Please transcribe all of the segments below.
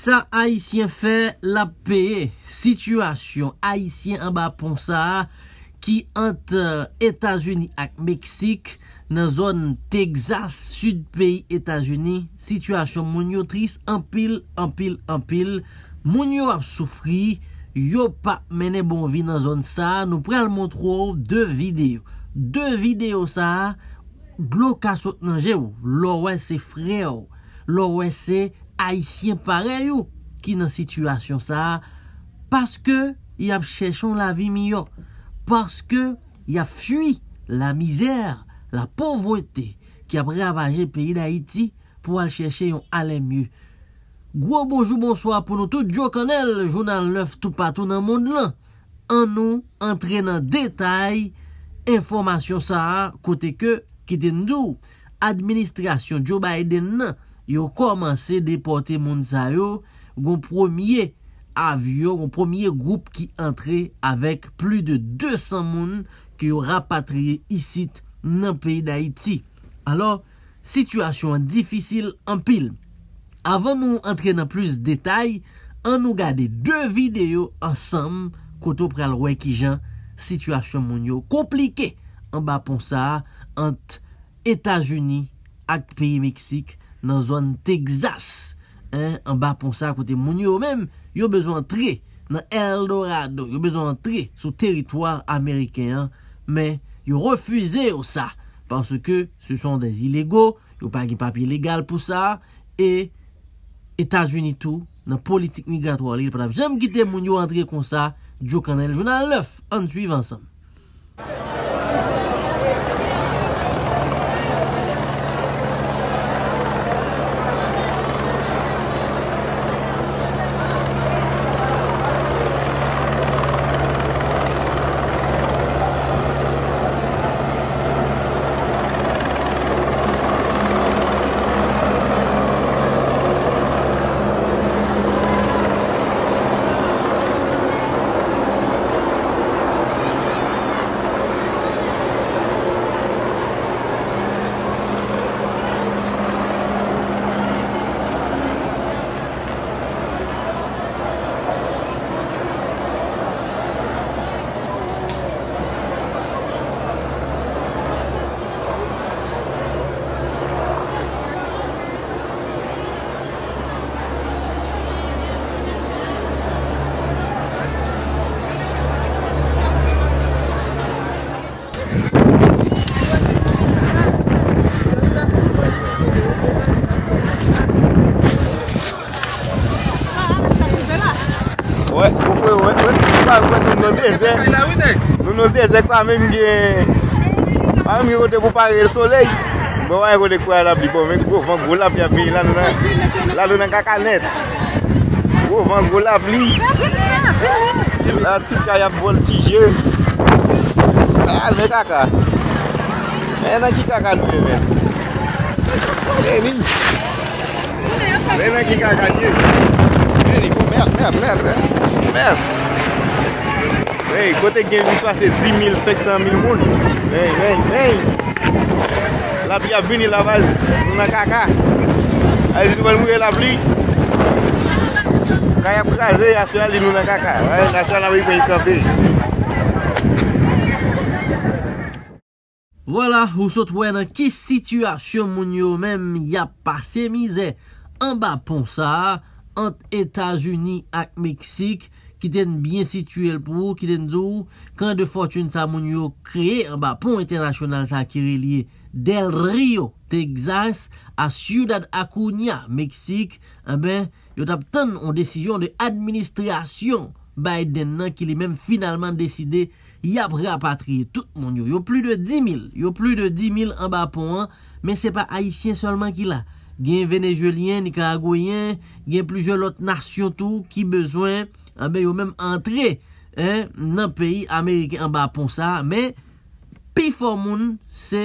Sa Haitien fè la pè, Sityuasyon Haitien an ba pon sa, Ki an te Etasuni ak Meksik, Nan zon Texas, Sudpèi Etasuni, Sityuasyon moun yo tris, An pil, an pil, an pil, Moun yo ap soufri, Yo pa mene bonvi nan zon sa, Nou prel montrou de videyo, De videyo sa, Glokasot nan je ou, Lo wè se fre ou, Lo wè se, Aisyen pare yo ki nan sitwasyon sa. Paske y ap chèchon la vi miyo. Paske y ap fwi la mizer, la povwete. Ki ap ravaje peyi la iti pou al chèchè yon ale myo. Gwa bonjou, bonsoa pou nou tout. Joe Kanel, jounal 9, tout patou nan moun lè. An nou, antre nan detay, informasyon sa. Kote ke, ki dindou, administrasyon Joe Biden nan. yo komanse depote moun sa yo goun promye avyo, goun promye goup ki entre avek plu de 200 moun ki yo rapatriye isit nan peyi da iti. Alo, sitwasyon an difisil an pil. Avan nou entre nan plus detay, an nou gade de videyo ansam koto prel wèkijan sitwasyon moun yo komplike. An ba pon sa ant Etajuni ak peyi Meksik nan zon Texas. An ba pon sa kote moun yo men, yo bezon antre nan El Dorado, yo bezon antre sou teritwar Ameriken. Men, yo refuize yo sa, panse ke se son de zilego, yo pagi papye legal pou sa, e Etasunitou nan politik migrato alil, patap jem gite moun yo antre kon sa, djo kanan el jounan lef, an suiv ansam. Nou nou dese, nou nou dese kwa mè mge, mè mge yote pou parel soley, mè wè yote kwa rabli pou mè kou fangoulap ya bi, la nou nan kaka net. Kou fangoulap li, la trik a ya boltijen. A, mè kaka, mè nan ki kaka nou mè mè. Mè mè ki kaka di. Mè mè ki kaka di. Kote genvi swa se 10.000-500.000 mouni La di ap vini la vaj Nou na kaka A zi nou an mouye la vli Kaya pkaze yaswa li nou na kaka Naswa la wik pe yi kambi Wala ou sot wè nan ki situasyon moun yo men Ya pase mize An ba pon sa Ante Etajuni ak Meksik ki ten bien situel pou, ki ten zou, kan de fortune sa moun yo kreye, an ba pon internasyonal sa kire liye, del Rio, Texas, a Ciudad Acuña, Meksik, an ben, yo tap ton an desisyon de administrasyon ba et den nan, ki li menm finalman deside, ya bre apatriye, tout moun yo, yo plu de 10.000, yo plu de 10.000 an ba pon, men se pa Haitien solman ki la, gen Venezuelien, Nicaragoyen, gen plujol lot nasyon tou, ki bezwen, Anbe ah, yo menm antre nan peyi Amerike anba pon sa, men pi for moun se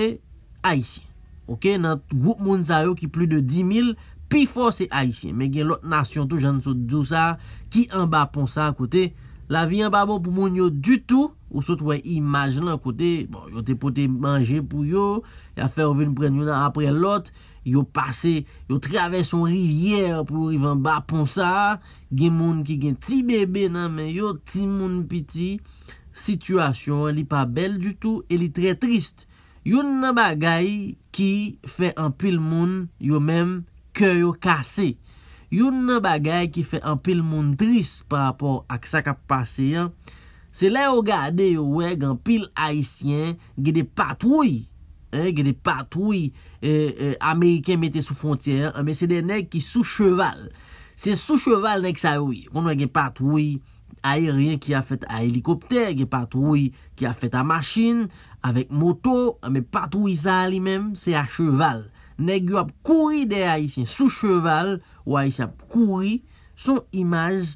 Aisyen. Ok, nan goup moun sa yo ki pli de 10.000, pi for se Aisyen. Men gen lot nasyon tou jan sou djousa ki anba pon sa kote. La vi anba bon pou moun yo du tou, ou sou tou wè imaj nan kote. Bon, yo te pote manje pou yo, ya fè ou vin pren yo nan apre lote. Yo pase, yo traves son rivyer pou rivan ba pon sa, gen moun ki gen ti bebe nan men, yo ti moun piti. Sityasyon li pa bel du tou, li tre trist. Yon nan bagay ki fe an pil moun yo men ke yo kase. Yon nan bagay ki fe an pil moun trist par apor ak sa ka pase. Se la yo gade yo we gen pil haisyen ge de patwoye. ge de patroui euh, euh, Ameriken mette sou fontyen, me se de nek ki sou cheval. Se sou cheval nek sa oui, kon wè ge patroui ayerien ki a fèt a helikopter, ge patroui ki a fèt a machin, avèk moto, me patroui sa li menm, se a cheval. Nèk yo ap kouri de a yi, se sou cheval, wè a yi sa ap kouri, son imaj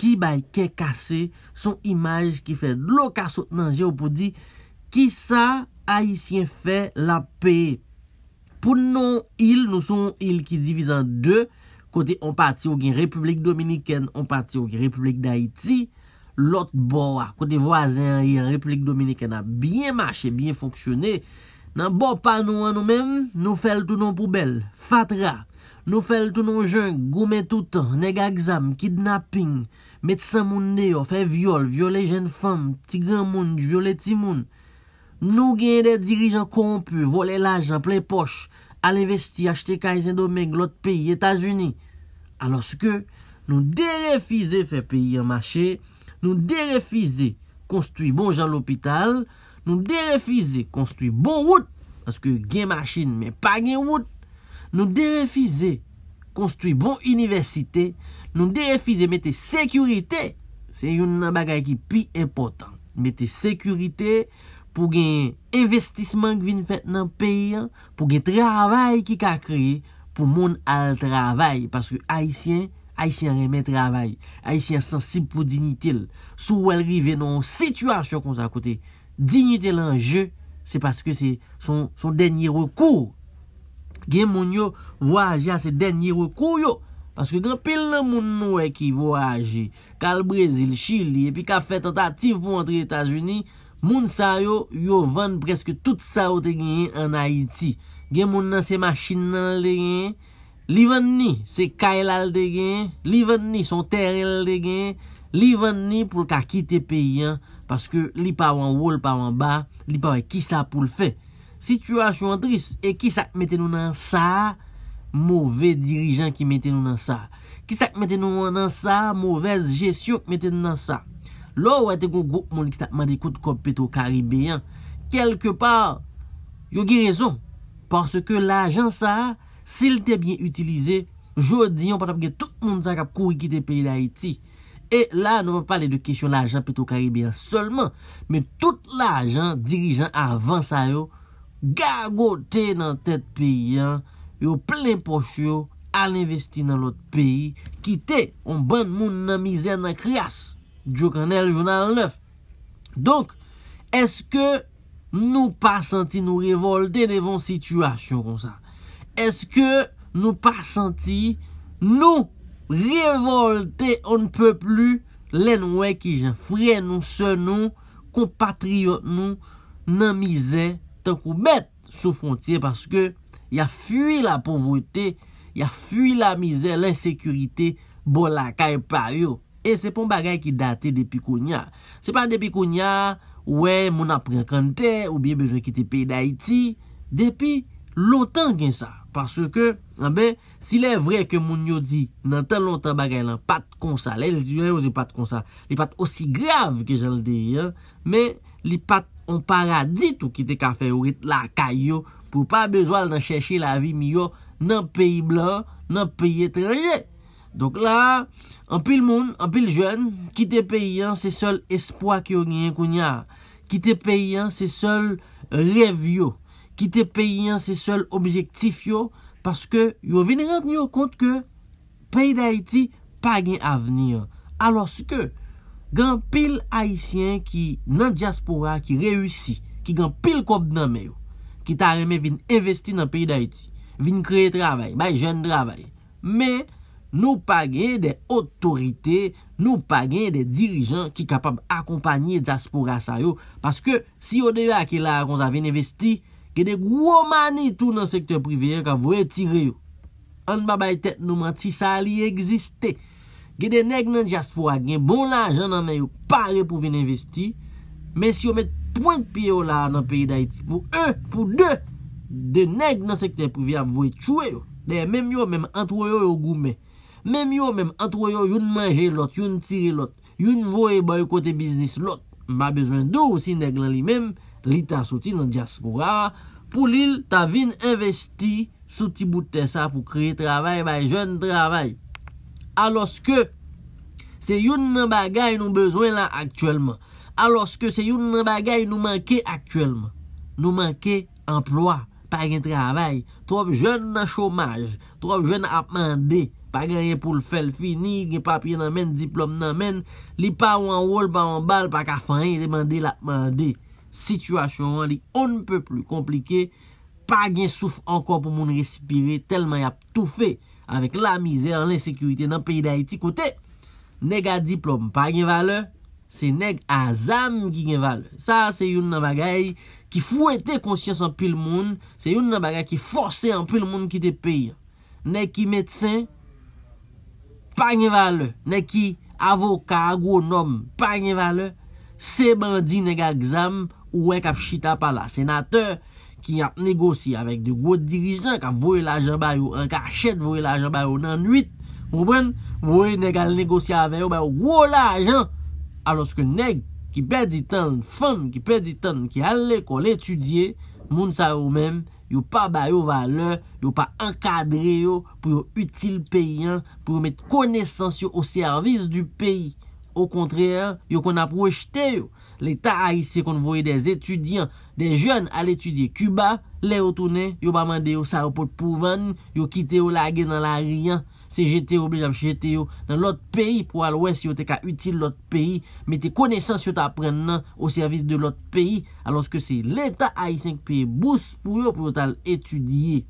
ki bay ke kase, son imaj ki fè lo kasot nanje, pou di ki sa, Haitien fè la pè. Poun non il, nou son il ki divizan dè. Kote on pati ou gen Republik Dominikèn, on pati ou gen Republik Daïti, lot bo a. Kote vwa zè an yon Republik Dominikèn a bien mache, bien foksyonè. Nan bo pa nou an nou men, nou fèl tout non poubel, fatra. Nou fèl tout non jèn, goumè toutan, nega egzam, kidnapping, metsan moun neyo, fè viole, viole jèn fèm, ti gran moun, viole ti moun, Nou gen de dirijan kon pu vole laj an ple poch al investi achte ka izen do men glot peyi Etasuni. Alos ke nou derefize fe peyi an mache, nou derefize konstui bon jan l'opital, nou derefize konstui bon wout, aske gen machine men pa gen wout, nou derefize konstui bon universite, nou derefize mette sekurite, se yon nan bagay ki pi importan, mette sekurite, pou gen investisman ki vin fèt nan peyi an, pou gen travay ki ka kreye, pou moun al travay, paske Haitien, Haitien remè travay, Haitien sensib pou dinitil, sou wèl rive nan sitwasyon kon sa kote, dinitil an je, se paske se son denye rekou, gen moun yo voaj ya se denye rekou yo, paske gen pel nan moun nou e ki voaj, kal Brazil, Chile, e pi ka fèt an ta ti pou antre Etasuni, Moun sa yo, yo vande preske tout sa ou te gen en Haiti. Gen moun nan se machin nan le gen, li vande ni se ka el al de gen, li vande ni son ter el al de gen, li vande ni pou lka kite peyen, paske li pa wan wol, pa wan ba, li pa wan kisa pou l fe. Situasyon dris, e kisa k meten nou nan sa, mouve dirijan ki meten nou nan sa. Kisa k meten nou nan sa, mouvez jesyon ki meten nou nan sa. Lò wè te gò gò moun li ki takman di kout kòp peto karibéyan Kèlke par Yò ki rezon Porsè ke l'ajan sa Sil te bie utilize Jodi yon patap ge tout moun sa kap kouri ki te peyi la iti E la nou wè pale de kesyon l'ajan peto karibéyan Sòlman Men tout l'ajan dirijan avans a yo Gagote nan tet peyi Yon plen poch yo Al investi nan lot peyi Ki te On bèn moun nan mizè nan krias Djo kanel jounal 9. Donk, eske nou pa santi nou revolte devon situasyon kon sa? Eske nou pa santi nou revolte ou npe plu lenwe ki jen fre nou se nou kompatriot nou nan mize tenkou bet sou fontye. Paske ya fui la povrote, ya fui la mize, bon, la sekurite bolaka e payo. E se pon bagay ki date depi Konya. Se pa depi Konya, ou e moun aprekan te, ou biye bezwen kite pey da iti. Depi lontan gen sa. Parce ke, anbe, si le vre ke moun yo di nan tan lontan bagay lan, pat konsa. Le, li yon yo zi pat konsa. Li pat osi grav ke jen l deye. Me, li pat an paradit ou kite kafe ou rit la kay yo. Po pa bezwen nan cheshe la vi mi yo nan pey blan, nan pey etranje. Donk la, an pil moun, an pil jen, ki te peyan se sol espoa ki yo gen kounya, ki te peyan se sol rev yo, ki te peyan se sol objektif yo, paske yo vini rent nyo kont ke peyi da iti pa gen avenir. Alos ke, gen pil Haitien ki nan diaspora, ki reyusi, ki gen pil kop nan me yo, ki ta reme vini investi nan peyi da iti, vini kreye travay, bay jen travay. Me, Nou pa genye de otorite, nou pa genye de dirijan ki kapab akompanyye diaspora sa yo. Paske si yo dewe akil la akon za ven investi, gede gwo mani tou nan sektor privye ka voye tire yo. An babay tet nou manti sa li egziste. Gede neg nan diaspora genye, bon la ajan nan men yo pare pou ven investi, men si yo met point piye yo la nan peyi da iti pou 1, pou 2, de neg nan sektor privye a voye chwe yo. Deye menm yo menm antwoyo yo goumen. Mem yo, mem, antwo yo, yon manje lot, yon tire lot, yon voye boye kote biznis lot, ba bezwen do ou si neg lan li mem, li ta soti nan diaspora, pou li ta vin investi soti bouten sa pou kreye travay, baye jen travay. Aloske, se yon nan bagay nou bezwen lan aktuelman, aloske se yon nan bagay nou manke aktuelman, nou manke emplwa, pari travay, trop jen na chomaj, trop jen apman dey, pa genye pou l fel fini, gen papye nan men, diplome nan men, li pa wan wol, pa wan bal, pa ka fanyen, deman de la, man de, situasyon an li, ou n pe plu komplike, pa gen souf ankon pou moun resipire, telman yap toufe, avek la mize, an l'insekurite nan peyi da iti kote, neg a diplome, pa gen vale, se neg a zam gen vale, sa se yon nan bagay, ki fwete konsyans an pil moun, se yon nan bagay ki fwete konsyans an pil moun, ki te peyi, neg ki metsen, Pa nye vale, ne ki avoka a gwo nom, pa nye vale, se bandi nega gzam ou e kap chita pala. Senateur ki ap negosi avèk de gwo dirijan, ka vwoye lajan bayo an kachet, vwoye lajan bayo nan 8, mwobren, vwoye nega negosi avèyo, ba wwoye lajan, aloske neg ki pedi tan, fon, ki pedi tan, ki ale kol etudye, moun sa ou menm, Yo pa bayo vale, yo pa ankadre yo pou yo util peyen, pou yo met konesans yo o servis du peyi. O kontrere, yo kon apwesh te yo. Le ta a isi kon voye des etudyan, des jen al etudye Cuba, le yo toune, yo ba mande yo sa yo pot pouvan, yo kite yo lage nan la riyan. CGTO, BLEJAM, CGTO, nan lot peyi pou alwes yo te ka util lot peyi, meti konesans yo ta pren nan o servis de lot peyi, alonske se leta ay 5 peyi bous pou yo, pou yo ta l'etudiye.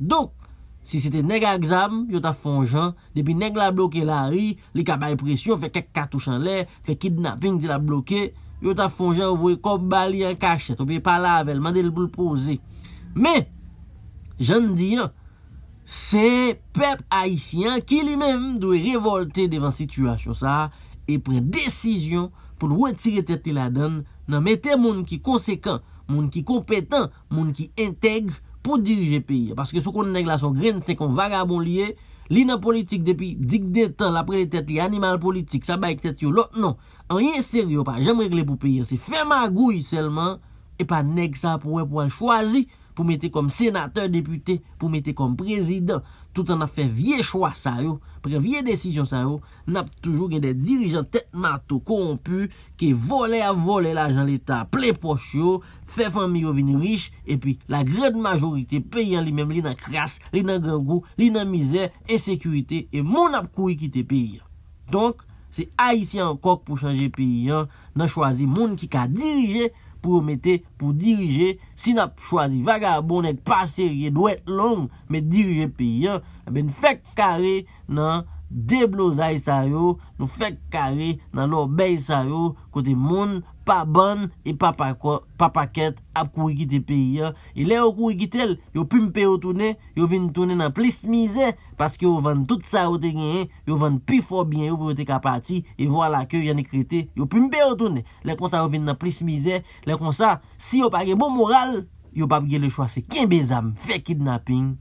Donk, si se te neg a exam, yo ta fonjan, depi neg la bloke la ri, li ka baye presyon, fe kek katou chan lè, fe kidnaping di la bloke, yo ta fonjan, ou vwe kombali an kachet, ou pye pala avèl, mande l'boul pose. Me, jan di yon, Se pep haisyen ki li menm dwe revolte devan situasyon sa e pren desisyon pou lwet tire tete la den nan mette moun ki konsekant, moun ki kompetant, moun ki entegre pou dirije piye. Paske sou kon neg la son gren se kon vagabon liye, li nan politik depi dik detan la prele tete li animal politik, sa baye tete yo lo, non. An rien seryo pa, jem regle pou piye, se fè magouy selman, e pa neg sa pou wè pou an chwazi pou mette kom senateur depute, pou mette kom prezident, tout an ap fe vie chwa sa yo, pre vie desisyon sa yo, nap toujou gen de dirijan tet mato, korompu, ke vole a vole la jan l'Etat, ple poch yo, fe fanmi yo vini rich, epi la gred majorite pe yon li men li nan kras, li nan gangou, li nan mizer, e sekurite, e moun ap koui kite pe yon. Donk, se a yisi an kok pou chanje pe yon, nan chwazi moun ki ka dirije, pou mète, pou dirije. Si nap chwazi vagabon ek paser, ye dwek long me dirije piye, ebe eh n fek kare nan deblozay sa yo, nou fek kare nan lor bey sa yo, kote moun pa ban, e pa pa kwa, pa pa ket, ap koui ki te peyi ya, e le yo koui ki tel, yo pimpè yo toune, yo vin toune nan plis mize, paske yo vande tout sa yo te genye, yo vande pi fo bien yo pou yo te kapati, e vwa la kè yon ekrite, yo pimpè yo toune, le konsa yo vin nan plis mize, le konsa, si yo pange bon moral, yo papge le chwa se ken bezam, fe kidnaping,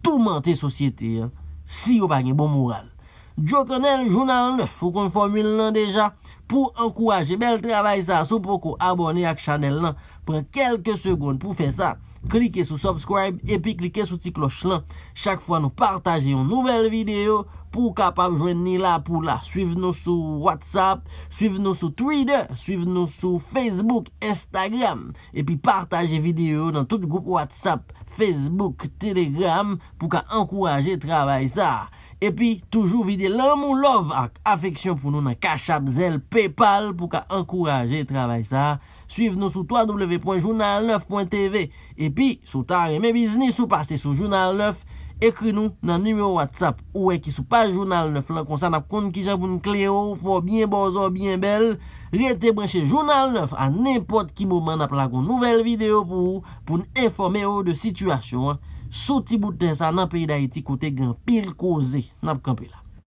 toumente sosyete ya, si yo pange bon moral. Jok anel, jounal nef. Fou kon formil nan deja. Pou ankouraje, bel travay sa. Sou poko abone ak chanel nan. Pren kelke segoun pou fe sa. Klike sou subscribe, epi klike sou ti kloch lan. Chak fwa nou partaje yon nouvel video. Pou kapab jwen ni la pou la. Suiv nou sou WhatsApp. Suiv nou sou Twitter. Suiv nou sou Facebook, Instagram. Epi partaje video nan tout group WhatsApp. Facebook, Telegram. Pou ka ankouraje travay sa. Epi, toujou vide lan moun lov ak afeksyon pou nou nan kachap zel Paypal pou ka ankoraje trabay sa. Suiv nou sou www.journal9.tv. Epi, sou tar reme biznis ou pase sou Journal 9, ekri nou nan nume ou WhatsApp ou ekisou bon pas Journal 9. Lan konsan ap koun ki jan pou nou kle ou, fo bien bonzo, bien bel. Rete breche Journal 9 an nepot ki mouman ap lakon nouvel video pou ou, pou nou informe ou de sityasyon. Soti bouten sa nan pey da iti kote gen Pil koze nan pou kape la